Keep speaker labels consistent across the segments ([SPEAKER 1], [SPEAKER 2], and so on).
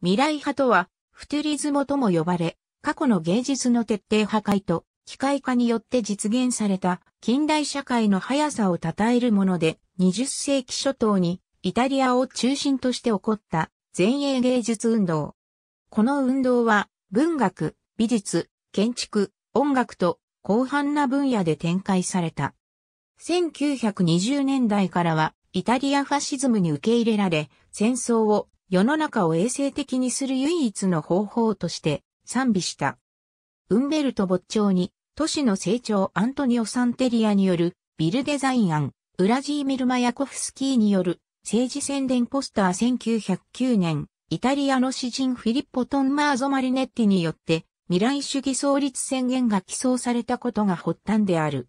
[SPEAKER 1] 未来派とは、フトゥリズモとも呼ばれ、過去の芸術の徹底破壊と機械化によって実現された近代社会の速さを称えるもので、20世紀初頭にイタリアを中心として起こった前衛芸術運動。この運動は文学、美術、建築、音楽と広範な分野で展開された。1920年代からはイタリアファシズムに受け入れられ、戦争を世の中を衛生的にする唯一の方法として賛美した。ウンベルト・ボッチョーニ、都市の成長アントニオ・サンテリアによるビルデザイン案、ウラジーミル・マヤコフスキーによる政治宣伝ポスター1909年、イタリアの詩人フィリッポ・トンマーゾ・マリネッティによって未来主義創立宣言が起草されたことが発端である。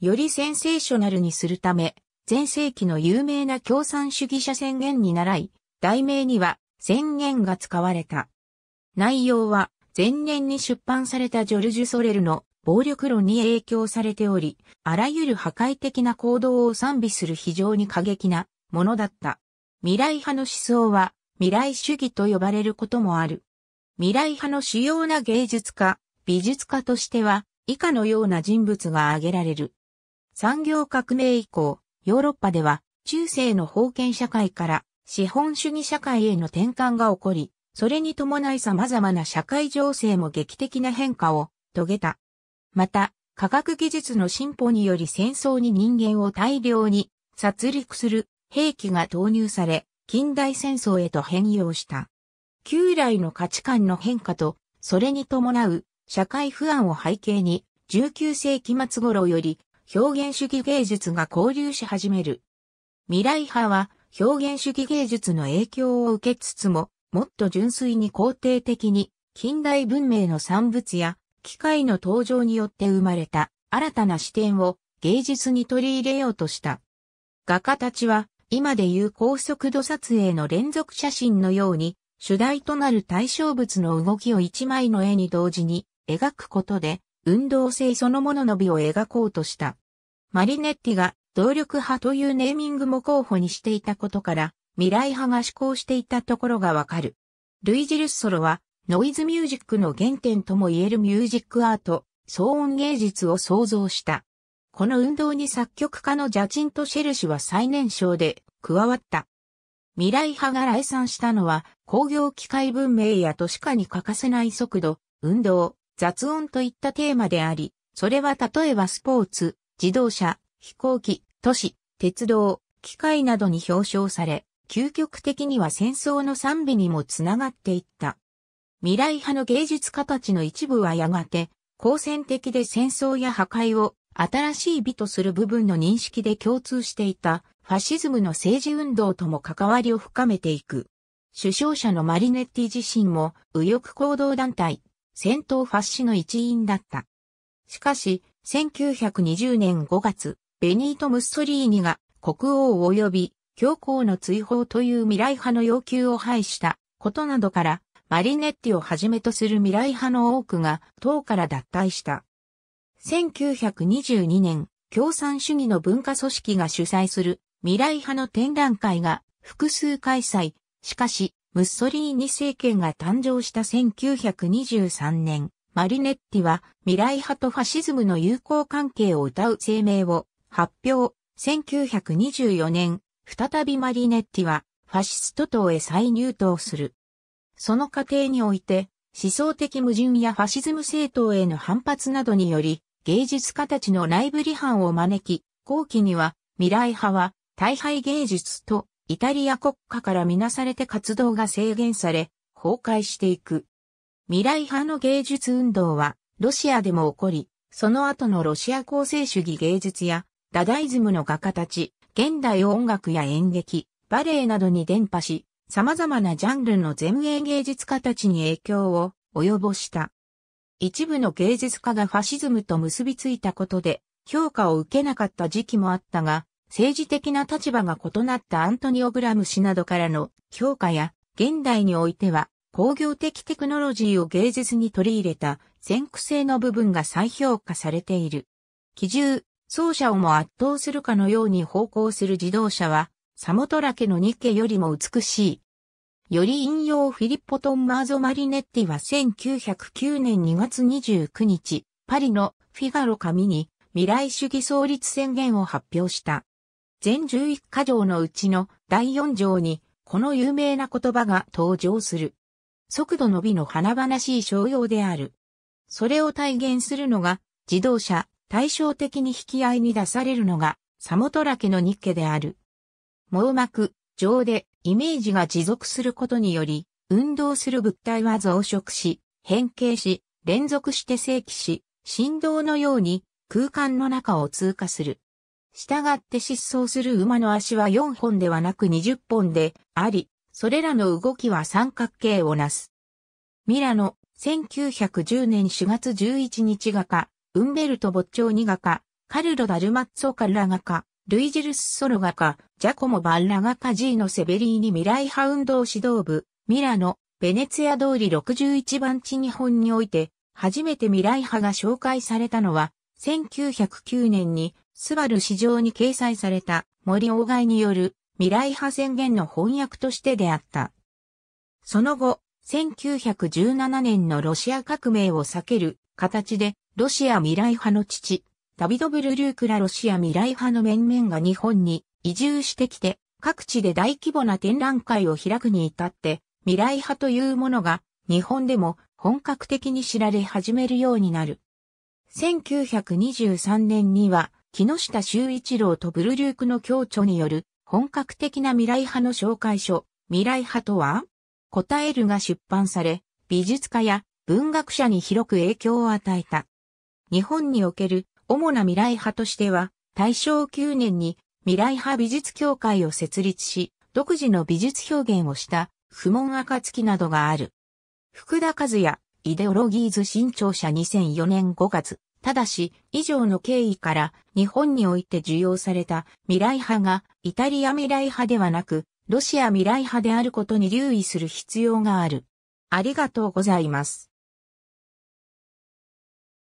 [SPEAKER 1] よりセンセーショナルにするため、前世紀の有名な共産主義者宣言に習い、題名には宣言が使われた。内容は前年に出版されたジョルジュ・ソレルの暴力論に影響されており、あらゆる破壊的な行動を賛美する非常に過激なものだった。未来派の思想は未来主義と呼ばれることもある。未来派の主要な芸術家、美術家としては以下のような人物が挙げられる。産業革命以降、ヨーロッパでは中世の封建社会から資本主義社会への転換が起こり、それに伴い様々な社会情勢も劇的な変化を遂げた。また、科学技術の進歩により戦争に人間を大量に殺戮する兵器が投入され、近代戦争へと変容した。旧来の価値観の変化と、それに伴う社会不安を背景に、19世紀末頃より表現主義芸術が交流し始める。未来派は表現主義芸術の影響を受けつつも、もっと純粋に肯定的に、近代文明の産物や機械の登場によって生まれた新たな視点を芸術に取り入れようとした。画家たちは今でいう高速度撮影の連続写真のように主題となる対象物の動きを一枚の絵に同時に描くことで運動性そのものの美を描こうとした。マリネッティが動力派というネーミングも候補にしていたことから、未来派が志向していたところがわかる。ルイジ・ルッソロは、ノイズミュージックの原点とも言えるミュージックアート、騒音芸術を創造した。この運動に作曲家のジャチンとシェル氏は最年少で加わった。未来派が来賛したのは工業機械文明や都市化に欠かせない速度、運動、雑音といったテーマであり、それは例えばスポーツ、自動車、飛行機、都市、鉄道、機械などに表彰され、究極的には戦争の賛美にもつながっていった。未来派の芸術家たちの一部はやがて、好戦的で戦争や破壊を新しい美とする部分の認識で共通していたファシズムの政治運動とも関わりを深めていく。首相者のマリネッティ自身も右翼行動団体、戦闘ファッシの一員だった。しかし、1920年5月、ベニート・ムッソリーニが国王及び教皇の追放という未来派の要求を排したことなどから、マリネッティをはじめとする未来派の多くが党から脱退した。1922年、共産主義の文化組織が主催する未来派の展覧会が複数開催。しかし、ムッソリーニ政権が誕生した1923年、マリネッティは未来派とファシズムの友好関係を謳う声明を発表、1924年、再びマリネッティはファシスト党へ再入党する。その過程において、思想的矛盾やファシズム政党への反発などにより、芸術家たちの内部離反を招き、後期には未来派は大敗芸術とイタリア国家からみなされて活動が制限され、崩壊していく。未来派の芸術運動はロシアでも起こり、その後のロシア構成主義芸術やダダイズムの画家たち、現代音楽や演劇、バレエなどに伝播し、様々なジャンルの前衛芸術家たちに影響を及ぼした。一部の芸術家がファシズムと結びついたことで、評価を受けなかった時期もあったが、政治的な立場が異なったアントニオ・グラム氏などからの評価や、現代においては工業的テクノロジーを芸術に取り入れた先駆性の部分が再評価されている。奇獣、走者をも圧倒するかのように方向する自動車は、サモトラケのニケよりも美しい。より引用フィリッポ・トンマーゾ・マリネッティは1909年2月29日、パリのフィガロ紙に未来主義創立宣言を発表した。全11箇条のうちの第4条に、この有名な言葉が登場する。速度の美の華々しい商用である。それを体現するのが、自動車、対照的に引き合いに出されるのが、サモトラケのニッケである。網膜上でイメージが持続することにより、運動する物体は増殖し、変形し、連続して正規し、振動のように空間の中を通過する。したがって失踪する馬の足は4本ではなく20本であり、それらの動きは三角形をなす。ミラノ、1910年4月11日画家、ウンベルト・ボッチョーニ画家、カルロ・ダルマッツォ・カルラ画家、ルイジルス・ソロ画家、ジャコモ・バッラ画家ーのセベリーニ未来派運動指導部、ミラノ、ベネツィア通り61番地日本において、初めて未来派が紹介されたのは、1909年に、スバル市場に掲載された森大外による未来派宣言の翻訳としてであった。その後、1917年のロシア革命を避ける形で、ロシア未来派の父、ダビド・ブルルークらロシア未来派の面々が日本に移住してきて、各地で大規模な展覧会を開くに至って、未来派というものが日本でも本格的に知られ始めるようになる。1923年には、木下修一郎とブルルークの共著による本格的な未来派の紹介書、未来派とは答えるが出版され、美術家や文学者に広く影響を与えた。日本における主な未来派としては、大正9年に未来派美術協会を設立し、独自の美術表現をした不問暁などがある。福田和也、イデオロギーズ新潮社2004年5月、ただし、以上の経緯から日本において受容された未来派がイタリア未来派ではなく、ロシア未来派であることに留意する必要がある。ありがとうございます。